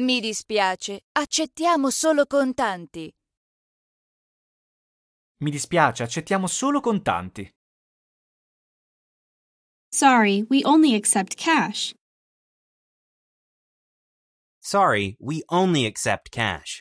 Mi dispiace, accettiamo solo contanti. Mi dispiace, accettiamo solo contanti. Sorry, we only accept cash. Sorry, we only accept cash.